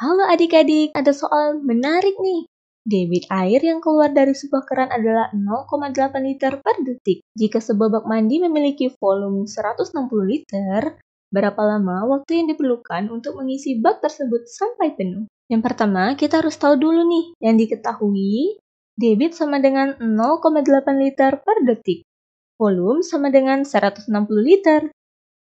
Halo adik-adik, ada soal menarik nih. Debit air yang keluar dari sebuah keran adalah 0,8 liter per detik. Jika sebuah bak mandi memiliki volume 160 liter, berapa lama waktu yang diperlukan untuk mengisi bak tersebut sampai penuh? Yang pertama, kita harus tahu dulu nih, yang diketahui, debit sama dengan 0,8 liter per detik. Volume sama dengan 160 liter.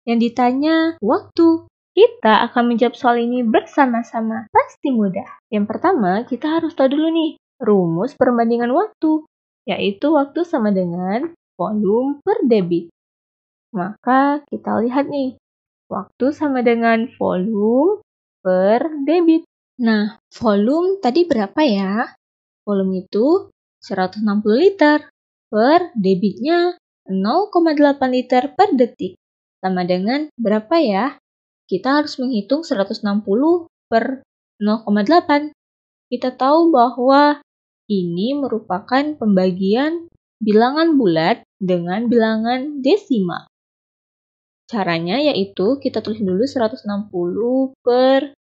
Yang ditanya, waktu kita akan menjawab soal ini bersama-sama. Pasti mudah. Yang pertama, kita harus tahu dulu nih, rumus perbandingan waktu, yaitu waktu sama dengan volume per debit. Maka kita lihat nih, waktu sama dengan volume per debit. Nah, volume tadi berapa ya? Volume itu 160 liter per debitnya 0,8 liter per detik. Sama dengan berapa ya? kita harus menghitung 160 per 0,8. Kita tahu bahwa ini merupakan pembagian bilangan bulat dengan bilangan desimal. Caranya yaitu kita tulis dulu 160 per 0,8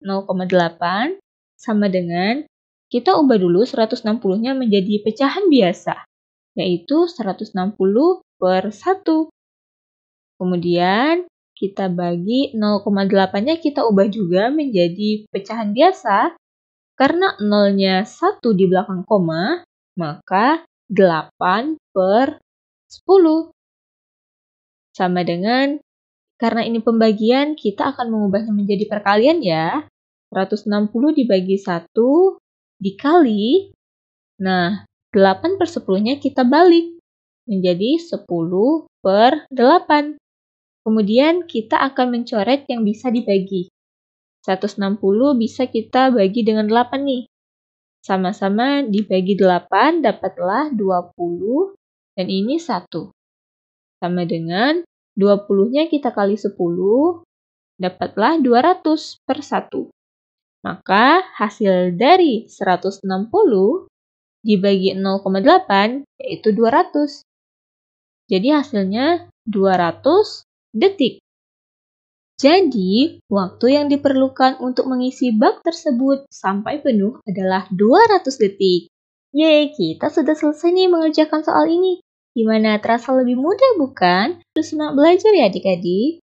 sama dengan kita ubah dulu 160-nya menjadi pecahan biasa, yaitu 160 per 1. Kemudian kita bagi 0,8-nya kita ubah juga menjadi pecahan biasa. Karena 0-nya 1 di belakang koma, maka 8 per 10. Sama dengan, karena ini pembagian, kita akan mengubahnya menjadi perkalian ya. 160 dibagi 1 dikali. Nah, 8 per 10-nya kita balik menjadi 10 per 8. Kemudian kita akan mencoret yang bisa dibagi. 160 bisa kita bagi dengan 8 nih. Sama-sama dibagi 8 dapatlah 20 dan ini 1. Sama dengan 20-nya kita kali 10 dapatlah 200 per 1. Maka hasil dari 160 dibagi 0,8 yaitu 200. Jadi hasilnya 200 detik. Jadi, waktu yang diperlukan untuk mengisi bak tersebut sampai penuh adalah 200 detik. Yeay, kita sudah selesai nih mengerjakan soal ini. Gimana terasa lebih mudah bukan? Terus semangat belajar ya adik-adik.